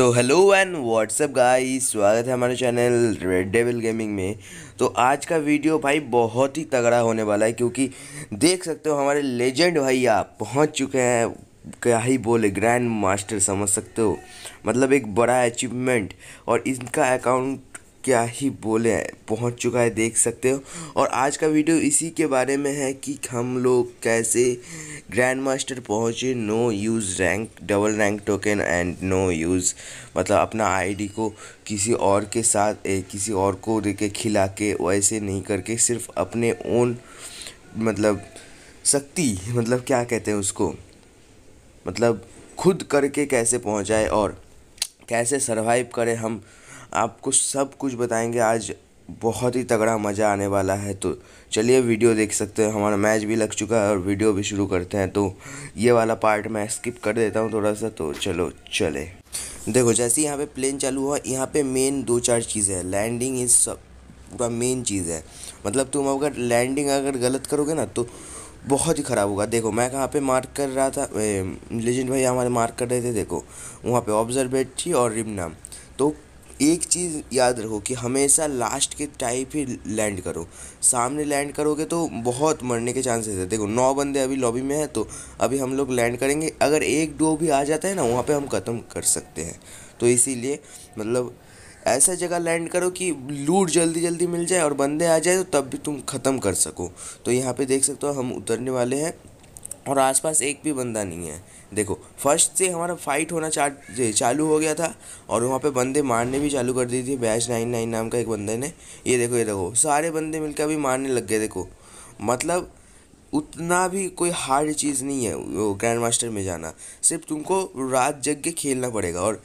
तो hello and WhatsApp guys स्वागत है हमारे चैनल रेड डेविल गेमिंग में तो आज का वीडियो भाई बहुत ही तगड़ा होने वाला है क्योंकि देख सकते हो हमारे लेजेंड भाई आप पहुंच चुके हैं क्या ही बोले ग्रैंड मास्टर समझ सकते हो मतलब एक बड़ा अचीवमेंट और इनका अकाउंट क्या ही बोले पहुंच चुका है देख सकते हो और आज का वीडियो इसी के बारे में है कि हम लोग कैसे ग्रैंड मास्टर पहुँचे no use rank double rank token and no use मतलब अपना आईडी को किसी और के साथ ए, किसी और को दे के खिला के वैसे नहीं करके सिर्फ अपने ओन मतलब शक्ति मतलब क्या कहते हैं उसको मतलब खुद करके कैसे पहुँचाए और कैसे सर्वाइव करें हम आपको सब कुछ बताएंगे आज बहुत ही तगड़ा मज़ा आने वाला है तो चलिए वीडियो देख सकते हैं हमारा मैच भी लग चुका है और वीडियो भी शुरू करते हैं तो ये वाला पार्ट मैं स्किप कर देता हूँ थोड़ा सा तो चलो चले देखो जैसे यहाँ पे प्लेन चालू हुआ यहाँ पे मेन दो चार चीज़ें हैं लैंडिंग इज सब पूरा मेन चीज़ है मतलब तुम अगर लैंडिंग अगर गलत करोगे ना तो बहुत ही ख़राब होगा देखो मैं कहाँ पे मार्क कर रहा था लेजेंड भाई हमारे मार्क कर रहे थे देखो वहाँ पे ऑब्जर्वेट थी और रिमना तो एक चीज़ याद रखो कि हमेशा लास्ट के टाइप ही लैंड करो सामने लैंड करोगे तो बहुत मरने के चांसेस है देखो नौ बंदे अभी लॉबी में हैं तो अभी हम लोग लैंड करेंगे अगर एक दो भी आ जाता है ना वहाँ पे हम ख़त्म कर सकते हैं तो इसीलिए मतलब ऐसा जगह लैंड करो कि लूट जल्दी जल्दी मिल जाए और बंदे आ जाए तो तब भी तुम ख़त्म कर सको तो यहाँ पर देख सकते हो हम उतरने वाले हैं और आसपास एक भी बंदा नहीं है देखो फर्स्ट से हमारा फाइट होना चालू हो गया था और वहाँ पे बंदे मारने भी चालू कर दी थी बैच नाइन नाइन नाम का एक बंदे ने ये देखो ये देखो सारे बंदे मिलकर अभी मारने लग गए देखो मतलब उतना भी कोई हार्ड चीज़ नहीं है वो ग्रैंड मास्टर में जाना सिर्फ तुमको रात जग के खेलना पड़ेगा और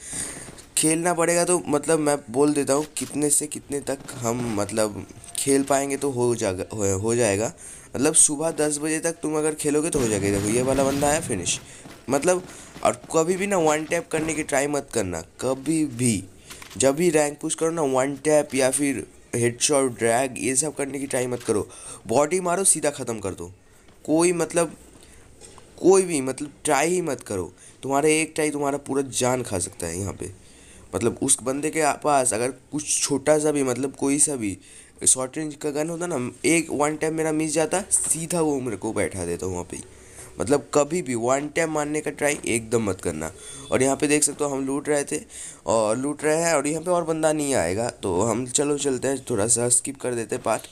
खेलना पड़ेगा तो मतलब मैं बोल देता हूँ कितने से कितने तक हम मतलब खेल पाएंगे तो हो जाएगा हो, हो जाएगा मतलब सुबह दस बजे तक तुम अगर खेलोगे तो हो जाएगा देखो ये वाला बंदा है फिनिश मतलब और कभी भी ना वन टैप करने की ट्राई मत करना कभी भी जब भी रैंक पुश करो ना वन टैप या फिर हेडशॉट ड्रैग ये सब करने की ट्राई मत करो बॉडी मारो सीधा ख़त्म कर दो कोई मतलब कोई भी मतलब ट्राई ही मत करो तुम्हारा एक ट्राई तुम्हारा पूरा जान खा सकता है यहाँ पे मतलब उस बंदे के पास अगर कुछ छोटा सा भी मतलब कोई सा भी शॉर्ट रेंज का गन होता ना एक वन टाइम मेरा मिस जाता सीधा वो मेरे को बैठा देता वहाँ पर मतलब कभी भी वन टाइम मारने का ट्राई एकदम मत करना और यहाँ पे देख सकते हो हम लूट रहे थे और लूट रहे हैं और यहाँ पे और बंदा नहीं आएगा तो हम चलो चलते हैं थोड़ा सा स्किप कर देते पार्ट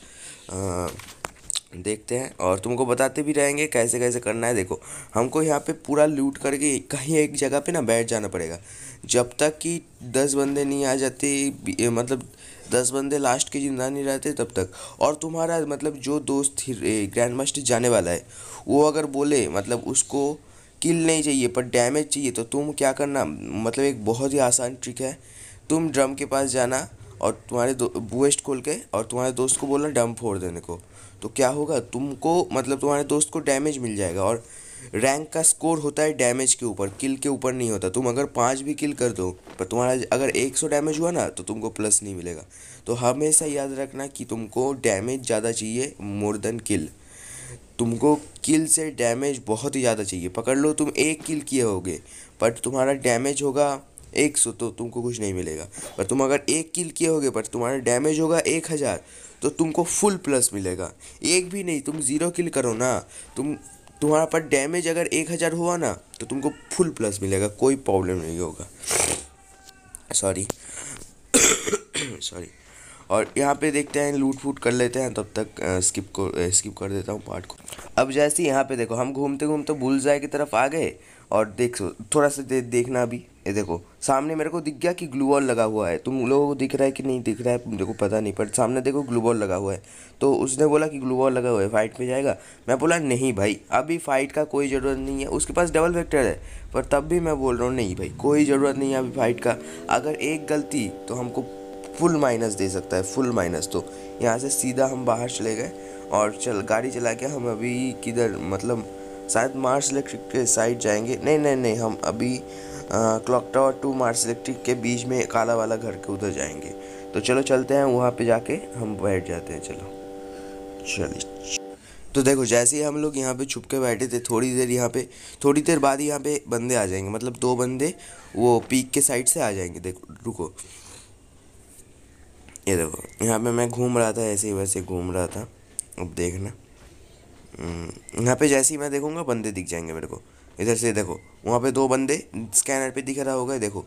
देखते हैं और तुमको बताते भी रहेंगे कैसे कैसे करना है देखो हमको यहाँ पे पूरा लूट करके कहीं एक जगह पे ना बैठ जाना पड़ेगा जब तक कि दस बंदे नहीं आ जाते मतलब दस बंदे लास्ट के जिंदा नहीं रहते तब तक और तुम्हारा मतलब जो दोस्त ग्रैंड मास्टर जाने वाला है वो अगर बोले मतलब उसको किल नहीं चाहिए पर डैमेज चाहिए तो तुम क्या करना मतलब एक बहुत ही आसान ट्रिक है तुम ड्रम के पास जाना और तुम्हारे वेस्ट खोल के और तुम्हारे दोस्त को बोलना डम फोड़ देने को तो क्या होगा तुमको मतलब तुम्हारे दोस्त को डैमेज मिल जाएगा और रैंक का स्कोर होता है डैमेज के ऊपर किल के ऊपर नहीं होता तुम अगर पाँच भी किल कर दो पर तुम्हारा अगर एक सौ डैमेज हुआ ना तो तुमको प्लस नहीं मिलेगा तो हमेशा याद रखना कि तुमको डैमेज ज़्यादा चाहिए मोर देन किल तुमको किल से डैमेज बहुत ही ज़्यादा चाहिए पकड़ लो तुम एक किल किए होगे बट तुम्हारा डैमेज होगा एक सौ तो तुमको कुछ नहीं मिलेगा पर तुम अगर एक किल किए होगे पर तुम्हारा डैमेज होगा एक हज़ार तो तुमको फुल प्लस मिलेगा एक भी नहीं तुम ज़ीरो किल करो ना तुम तुम्हारा पर डैमेज अगर एक हज़ार हुआ ना तो तुमको फुल प्लस मिलेगा कोई प्रॉब्लम नहीं होगा सॉरी सॉरी और यहाँ पे देखते हैं लूट फूट कर लेते हैं तब तक स्किप को स्किप कर देता हूँ पार्ट को अब जैसे यहाँ पे देखो हम घूमते घूमते बुल जाए की तरफ आ गए और देख थोड़ा सा दे, देखना अभी ये देखो सामने मेरे को दिख गया कि ग्लू वॉल लगा हुआ है तुम लोगों को दिख रहा है कि नहीं दिख रहा है मेरे को पता नहीं पर सामने देखो ग्लू वॉल लगा हुआ है तो उसने बोला कि ग्लू वॉल लगा हुआ है फाइट में जाएगा मैं बोला नहीं भाई अभी फाइट का कोई ज़रूरत नहीं है उसके पास डबल फैक्टर है पर तब भी मैं बोल रहा हूँ नहीं भाई कोई ज़रूरत नहीं है अभी फाइट का अगर एक गलती तो हमको फुल माइनस दे सकता है फुल माइनस तो यहाँ से सीधा हम बाहर चले गए और चल गाड़ी चला के हम अभी किधर मतलब शायद मार्स इलेक्ट्रिक के साइड जाएंगे नहीं नहीं नहीं हम अभी clock tower to Mars electric के बीच में काला वाला घर के उधर जाएंगे तो चलो चलते हैं वहाँ पे जाके हम बैठ जाते हैं चलो चलिए तो देखो जैसे ही हम लोग यहाँ पे छुप के बैठे थे थोड़ी देर यहाँ पे थोड़ी देर बाद यहाँ पे बंदे आ जाएंगे मतलब दो बंदे वो पीक के साइड से आ जाएंगे देखो रुको ये देखो यहाँ पे मैं घूम रहा था ऐसे ही वैसे घूम रहा था अब देखना हम्म, यहाँ पे जैसे ही मैं देखूँगा बंदे दिख जाएंगे मेरे को इधर से देखो वहाँ पे दो बंदे स्कैनर पे दिख रहा होगा देखो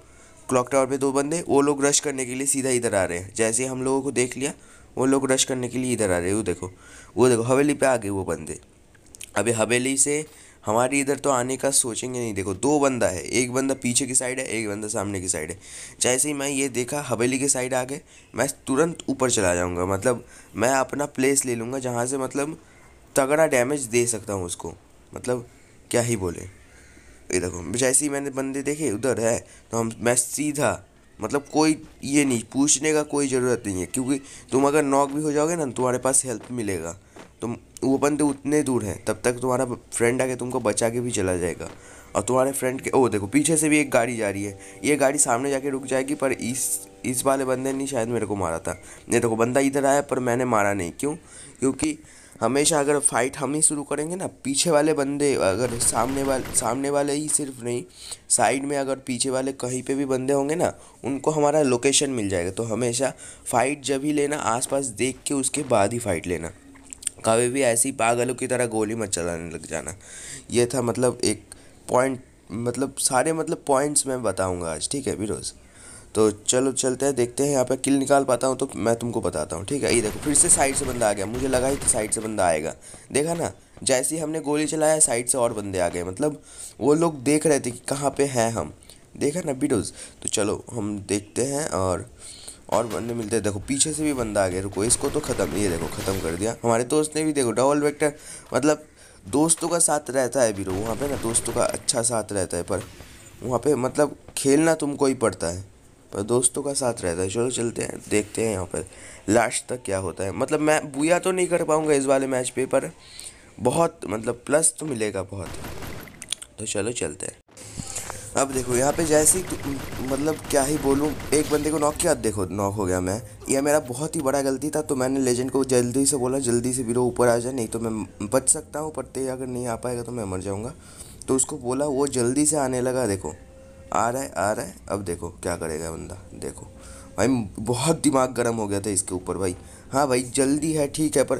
क्लॉक टावर पे दो बंदे वो लोग रश करने के लिए सीधा इधर आ रहे हैं जैसे हम लोगों को देख लिया वो लोग रश करने के लिए इधर आ रहे हैं वो देखो वो देखो हवेली पे आ गए वो बंदे अभी हवेली से हमारी इधर तो आने का सोचेंगे नहीं देखो दो बंदा है एक बंदा पीछे की साइड है एक बंदा सामने की साइड है जैसे ही मैं ये देखा हवेली के साइड आ गए मैं तुरंत ऊपर चला जाऊँगा मतलब मैं अपना प्लेस ले लूँगा जहाँ से मतलब तगड़ा डैमेज दे सकता हूँ उसको मतलब क्या ही बोले ये देखो जैसे ही मैंने बंदे देखे उधर है तो हम मैं सीधा मतलब कोई ये नहीं पूछने का कोई ज़रूरत नहीं है क्योंकि तुम अगर नॉक भी हो जाओगे ना तुम्हारे पास हेल्प मिलेगा तुम वो बंदे उतने दूर हैं तब तक तुम्हारा फ्रेंड आके तुमको बचा के भी चला जाएगा और तुम्हारे फ्रेंड के ओ देखो पीछे से भी एक गाड़ी जा रही है ये गाड़ी सामने जाके रुक जाएगी पर इस इस वाले बंदे ने शायद मेरे को मारा था नहीं देखो बंदा इधर आया पर मैंने मारा नहीं क्यों क्योंकि हमेशा अगर फाइट हम ही शुरू करेंगे ना पीछे वाले बंदे अगर सामने वाले सामने वाले ही सिर्फ नहीं साइड में अगर पीछे वाले कहीं पे भी बंदे होंगे ना उनको हमारा लोकेशन मिल जाएगा तो हमेशा फाइट जब ही लेना आसपास देख के उसके बाद ही फाइट लेना कभी भी ऐसी पागलों की तरह गोली मत चलाने लग जाना ये था मतलब एक पॉइंट मतलब सारे मतलब पॉइंट्स मैं बताऊंगा आज ठीक है बिरोज़ तो चलो चलते हैं देखते हैं यहाँ पे किल निकाल पाता हूँ तो मैं तुमको बताता हूँ ठीक है ये देखो फिर से साइड से बंदा आ गया मुझे लगा ही कि साइड से बंदा आएगा देखा ना जैसे ही हमने गोली चलाया साइड से और बंदे आ गए मतलब वो लोग देख रहे थे कि कहाँ पे हैं हम देखा ना बीडोज़ तो चलो हम देखते हैं और और बंदे मिलते हैं देखो पीछे से भी बंदा आ गया रुको इसको तो ख़त्म ये देखो ख़त्म कर दिया हमारे दोस्त ने भी देखो डबल वेक्टर मतलब दोस्तों का साथ रहता है वीरो वहाँ पे ना दोस्तों का अच्छा साथ रहता है पर वहाँ पे मतलब खेलना तुमको ही पड़ता है पर दोस्तों का साथ रहता है चलो चलते हैं देखते हैं यहाँ पर लास्ट तक क्या होता है मतलब मैं बुया तो नहीं कर पाऊँगा इस वाले मैच पे पर बहुत मतलब प्लस तो मिलेगा बहुत तो चलो चलते हैं अब देखो यहाँ पे जैसे मतलब क्या ही बोलूँ एक बंदे को नॉक किया देखो नॉक हो गया मैं यह मेरा बहुत ही बड़ा गलती था तो मैंने लेजेंड को जल्दी से बोला जल्दी से बिलो ऊपर आ जाए नहीं तो मैं बच सकता हूँ पर अगर नहीं आ पाएगा तो मैं मर जाऊँगा तो उसको बोला वो जल्दी से आने लगा देखो आ रहा है आ रहा है अब देखो क्या करेगा बंदा देखो भाई बहुत दिमाग गर्म हो गया था इसके ऊपर भाई हाँ भाई जल्दी है ठीक है पर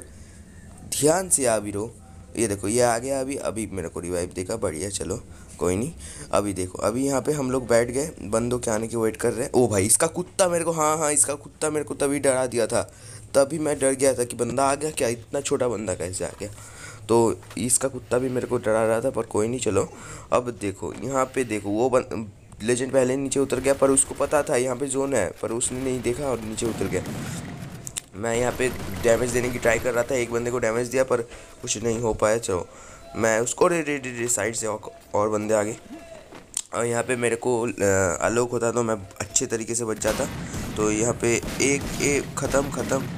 ध्यान से आ भी रो ये देखो ये आ गया अभी अभी मेरे को रिवाइव देखा बढ़िया चलो कोई नहीं अभी देखो अभी यहाँ पे हम लोग बैठ गए बंदों के आने की वेट कर रहे हैं ओ भाई इसका कुत्ता मेरे को हाँ हाँ इसका कुत्ता मेरे को तभी डरा दिया था तभी मैं डर गया था कि बंदा आ गया क्या इतना छोटा बंदा कैसे आ गया तो इसका कुत्ता भी मेरे को डरा रहा था पर कोई नहीं चलो अब देखो यहाँ पे देखो वो बन लेजेंड पहले नीचे उतर गया पर उसको पता था यहाँ पे जोन है पर उसने नहीं देखा और नीचे उतर गया मैं यहाँ पे डैमेज देने की ट्राई कर रहा था एक बंदे को डैमेज दिया पर कुछ नहीं हो पाया चलो मैं उसको रे रे रे साइड से और बंदे आगे और यहाँ पे मेरे को आलोक होता तो मैं अच्छे तरीके से बच जाता तो यहाँ पे एक एक ख़त्म ख़त्म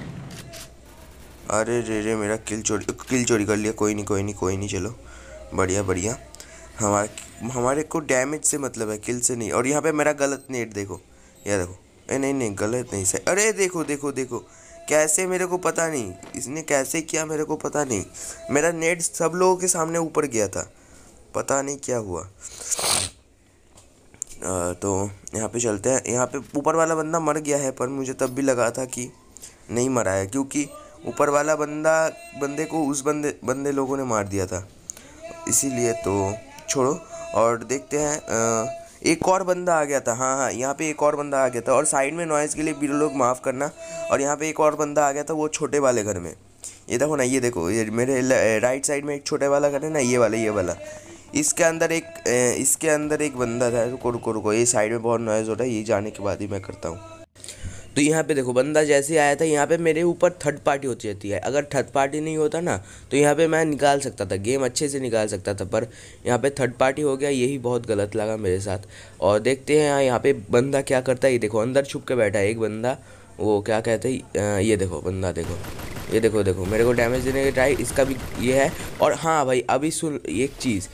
अरे रे रे मेरा किल चोरी किल चोरी कर लिया कोई नहीं कोई नहीं कोई नहीं चलो बढ़िया बढ़िया हमारे हमारे को डैमेज से मतलब है किल से नहीं और यहाँ पे मेरा गलत नेट देखो यह देखो ए नहीं नहीं गलत नहीं सही अरे देखो देखो देखो कैसे मेरे को पता नहीं इसने कैसे किया मेरे को पता नहीं मेरा नेट सब लोगों के सामने ऊपर गया था पता नहीं क्या हुआ आ, तो यहाँ पे चलते हैं यहाँ पे ऊपर वाला बंदा मर गया है पर मुझे तब भी लगा था कि नहीं मरा है क्योंकि ऊपर वाला बंदा बंदे को उस बंदे बंदे लोगों ने मार दिया था इसीलिए तो छोड़ो और देखते हैं एक और बंदा आ गया था हाँ हाँ यहाँ पे एक और बंदा आ गया था और साइड में नॉइज़ के लिए भी लोग माफ़ करना और यहाँ पे एक और बंदा आ गया था वो छोटे वाले घर में ये देखो ना ये देखो ये मेरे राइट साइड में एक छोटे वाला घर है ना ये वाला ये वाला इसके अंदर एक इसके अंदर एक बंदा था रुको रुको रुको ये साइड में बहुत नॉइज़ हो रहा है ये जाने के बाद ही मैं करता हूँ तो यहाँ पे देखो बंदा जैसे आया था यहाँ पे मेरे ऊपर थर्ड पार्टी होती रहती है अगर थर्ड पार्टी नहीं होता ना तो यहाँ पे मैं निकाल सकता था गेम अच्छे से निकाल सकता था पर यहाँ पे थर्ड पार्टी हो गया यही बहुत गलत लगा मेरे साथ और देखते हैं यहाँ पे बंदा क्या करता है ये देखो अंदर छुप के बैठा है एक बंदा वो क्या कहते हैं ये देखो बंदा देखो ये देखो देखो मेरे को डैमेज देने की ट्राई इसका भी ये है और हाँ भाई अभी सुन एक चीज़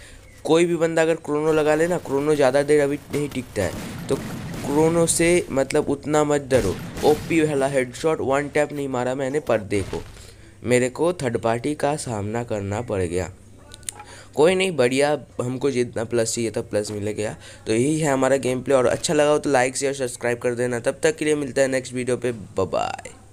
कोई भी बंदा अगर क्रोनो लगा ले ना क्रोनो ज़्यादा देर अभी नहीं टिकता है तो क्रोनो से मतलब उतना मत डरो ओपी वाला हेडशॉट वन टैप नहीं मारा मैंने पर देखो मेरे को थर्ड पार्टी का सामना करना पड़ गया कोई नहीं बढ़िया हमको जितना प्लस चाहिए था प्लस मिल गया तो यही है हमारा गेम प्ले और अच्छा लगा हो तो लाइक शेयर सब्सक्राइब कर देना तब तक के लिए मिलता है नेक्स्ट वीडियो पे बाय